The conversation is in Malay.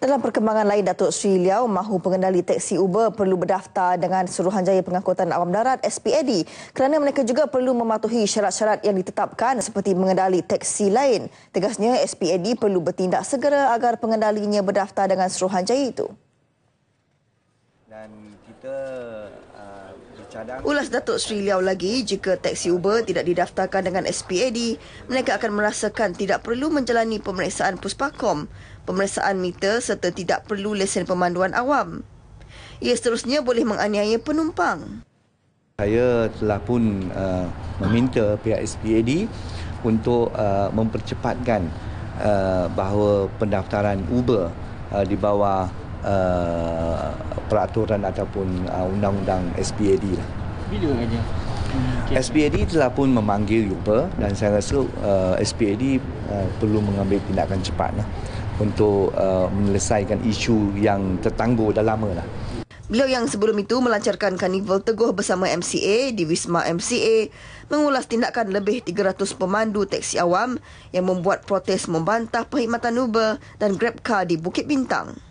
Dalam perkembangan lain, Datuk Sri Liao mahu pengendali teksi Uber perlu berdaftar dengan Suruhanjaya Pengangkutan Awam Darat SPAD kerana mereka juga perlu mematuhi syarat-syarat yang ditetapkan seperti mengendali teksi lain. Tegasnya, SPAD perlu bertindak segera agar pengendalinya berdaftar dengan Suruhanjaya itu. Dan kita uh, Ulas Datuk Sri Liau lagi, jika taksi Uber tidak didaftarkan dengan SPAD, mereka akan merasakan tidak perlu menjalani pemeriksaan puspakom, pemeriksaan meter serta tidak perlu lesen pemanduan awam. Ia seterusnya boleh menganiaya penumpang. Saya telah pun uh, meminta pihak SPAD untuk uh, mempercepatkan uh, bahawa pendaftaran Uber uh, di bawah uh, peraturan ataupun uh, undang-undang SPAD lah. Bila agaknya? Hmm, SPAD telah pun memanggil Yuba dan saya rasa uh, SPAD uh, perlu mengambil tindakan cepat lah untuk uh, menyelesaikan isu yang tertangguh dah lama lah. Beliau yang sebelum itu melancarkan karnival teguh bersama MCA di Wisma MCA mengulas tindakan lebih 300 pemandu teksi awam yang membuat protes membantah perkhidmatan Uber dan Grab car di Bukit Bintang.